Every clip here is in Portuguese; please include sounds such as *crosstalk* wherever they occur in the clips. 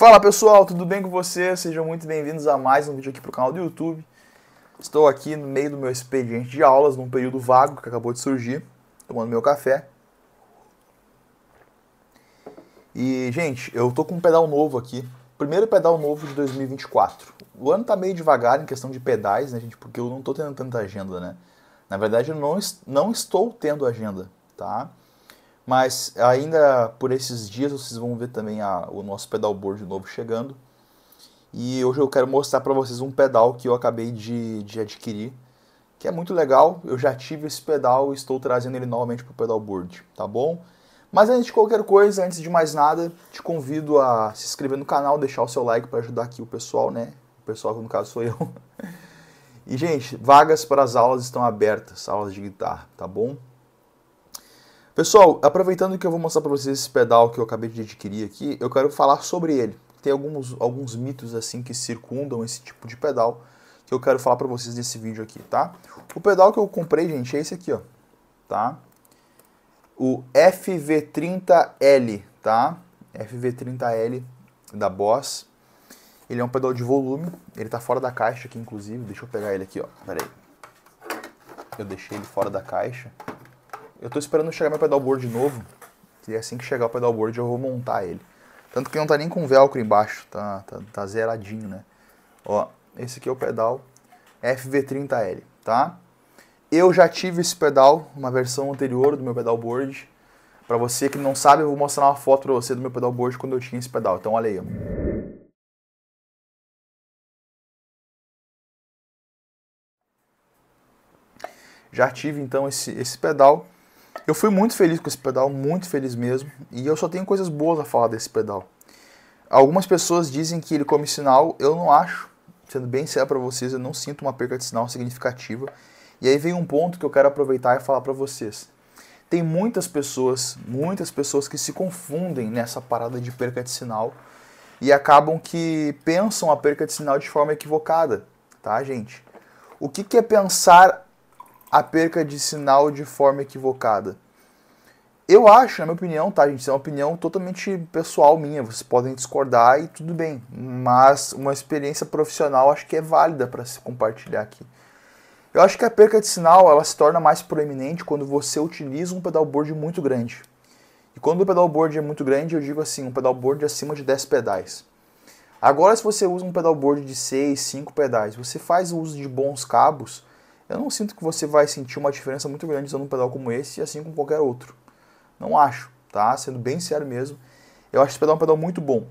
Fala pessoal, tudo bem com vocês? Sejam muito bem-vindos a mais um vídeo aqui pro canal do YouTube. Estou aqui no meio do meu expediente de aulas, num período vago que acabou de surgir, tomando meu café. E, gente, eu tô com um pedal novo aqui. Primeiro pedal novo de 2024. O ano tá meio devagar em questão de pedais, né, gente? Porque eu não tô tendo tanta agenda, né? Na verdade, eu não, não estou tendo agenda, tá? Mas ainda por esses dias vocês vão ver também a, o nosso pedalboard novo chegando. E hoje eu quero mostrar para vocês um pedal que eu acabei de, de adquirir, que é muito legal. Eu já tive esse pedal e estou trazendo ele novamente para o pedalboard, tá bom? Mas antes de qualquer coisa, antes de mais nada, te convido a se inscrever no canal, deixar o seu like para ajudar aqui o pessoal, né? O pessoal que no caso sou eu. *laughs* E, gente, vagas para as aulas estão abertas, aulas de guitarra, tá bom? Pessoal, aproveitando que eu vou mostrar para vocês esse pedal que eu acabei de adquirir aqui, eu quero falar sobre ele. Tem alguns, alguns mitos assim que circundam esse tipo de pedal que eu quero falar para vocês nesse vídeo aqui, tá? O pedal que eu comprei, gente, é esse aqui, ó, tá? O FV30L, tá? FV30L da Boss. Ele é um pedal de volume, ele tá fora da caixa aqui, inclusive. Deixa eu pegar ele aqui, ó, peraí. Eu deixei ele fora da caixa. Eu estou esperando chegar meu pedalboard de novo. E assim que chegar o pedalboard eu vou montar ele. Tanto que não tá nem com velcro embaixo, tá, tá, tá zeradinho, né? Ó, esse aqui é o pedal FV30L, tá? Eu já tive esse pedal, uma versão anterior do meu pedalboard. Para você que não sabe, eu vou mostrar uma foto para você do meu pedalboard quando eu tinha esse pedal. Então olha aí, ó. Já tive então esse, esse pedal eu fui muito feliz com esse pedal, muito feliz mesmo, e eu só tenho coisas boas a falar desse pedal. Algumas pessoas dizem que ele come sinal, eu não acho, sendo bem sério para vocês, eu não sinto uma perca de sinal significativa. E aí vem um ponto que eu quero aproveitar e falar para vocês. Tem muitas pessoas, muitas pessoas que se confundem nessa parada de perca de sinal e acabam que pensam a perca de sinal de forma equivocada, tá, gente? O que, que é pensar a perca de sinal de forma equivocada. Eu acho, na minha opinião, tá, gente? Isso é uma opinião totalmente pessoal minha. Vocês podem discordar e tudo bem. Mas uma experiência profissional acho que é válida para se compartilhar aqui. Eu acho que a perca de sinal ela se torna mais proeminente quando você utiliza um pedalboard muito grande. E quando o pedalboard é muito grande, eu digo assim, um pedalboard acima de 10 pedais. Agora, se você usa um pedalboard de 6, 5 pedais, você faz o uso de bons cabos, eu não sinto que você vai sentir uma diferença muito grande usando um pedal como esse e assim com qualquer outro. Não acho, tá? Sendo bem sério mesmo. Eu acho esse pedal um pedal muito bom.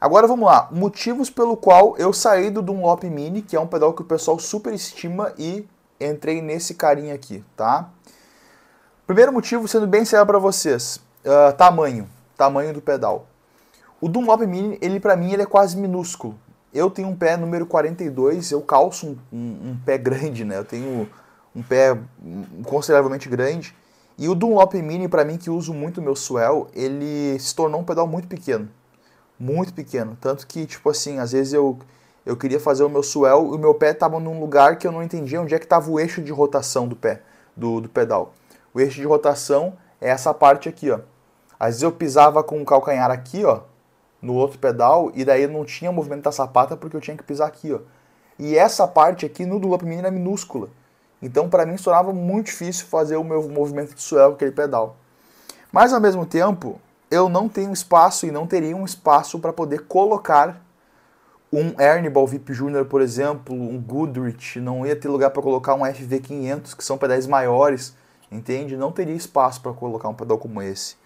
Agora vamos lá, motivos pelo qual eu saí do Dunlop Mini, que é um pedal que o pessoal superestima e entrei nesse carinha aqui, tá? Primeiro motivo, sendo bem sério para vocês, uh, tamanho, tamanho do pedal. O Dunlop Mini, ele para mim ele é quase minúsculo, eu tenho um pé número 42, eu calço um, um, um pé grande, né? Eu tenho um pé consideravelmente grande. E o Dunlop Mini, para mim, que uso muito o meu swell, ele se tornou um pedal muito pequeno. Muito pequeno. Tanto que, tipo assim, às vezes eu, eu queria fazer o meu swell e o meu pé estava num lugar que eu não entendia onde é que estava o eixo de rotação do pé, do, do pedal. O eixo de rotação é essa parte aqui, ó. Às vezes eu pisava com o calcanhar aqui, ó, no outro pedal e daí não tinha movimento da sapata porque eu tinha que pisar aqui, ó. E essa parte aqui no do mini era minúscula. Então para mim sonava muito difícil fazer o meu movimento de swell com aquele pedal. Mas ao mesmo tempo, eu não tenho espaço e não teria um espaço para poder colocar um Ernibal VIP Junior, por exemplo, um Goodrich, não ia ter lugar para colocar um FV500, que são pedais maiores, entende? Não teria espaço para colocar um pedal como esse.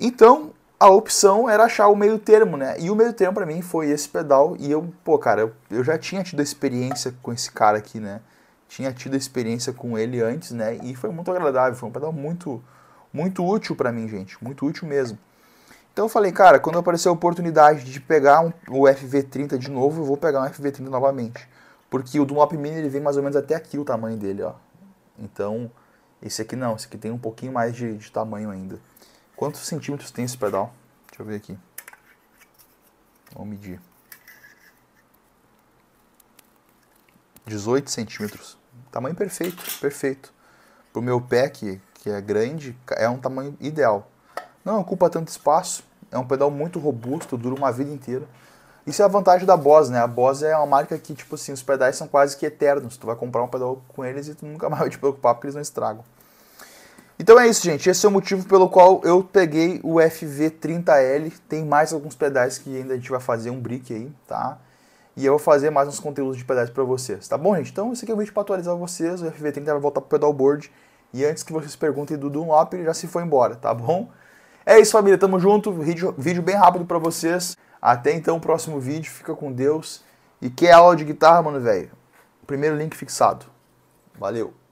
Então, a opção era achar o meio termo, né? E o meio termo para mim foi esse pedal. E eu, pô, cara, eu, eu já tinha tido experiência com esse cara aqui, né? Tinha tido experiência com ele antes, né? E foi muito agradável. Foi um pedal muito, muito útil para mim, gente. Muito útil mesmo. Então eu falei, cara, quando aparecer a oportunidade de pegar um, o FV30 de novo, eu vou pegar um FV30 novamente. Porque o do Mop Mini ele vem mais ou menos até aqui o tamanho dele, ó. Então, esse aqui não, esse aqui tem um pouquinho mais de, de tamanho ainda. Quantos centímetros tem esse pedal? Deixa eu ver aqui. Vamos medir. 18 centímetros. Tamanho perfeito, perfeito. Pro meu pé, que, que é grande, é um tamanho ideal. Não ocupa tanto espaço, é um pedal muito robusto, dura uma vida inteira. Isso é a vantagem da Boss, né? A Boss é uma marca que, tipo assim, os pedais são quase que eternos. Tu vai comprar um pedal com eles e tu nunca *laughs* mais vai te preocupar porque eles não estragam. Então é isso, gente. Esse é o motivo pelo qual eu peguei o FV30L. Tem mais alguns pedais que ainda a gente vai fazer um brick aí, tá? E eu vou fazer mais uns conteúdos de pedais para vocês, tá bom, gente? Então esse aqui é o vídeo para atualizar vocês. O FV30 vai voltar pro pedalboard. E antes que vocês perguntem do Dunlop, ele já se foi embora, tá bom? É isso, família. Tamo junto. Vídeo, vídeo bem rápido para vocês. Até então, o próximo vídeo. Fica com Deus. E quer aula de guitarra, mano, velho? Primeiro link fixado. Valeu!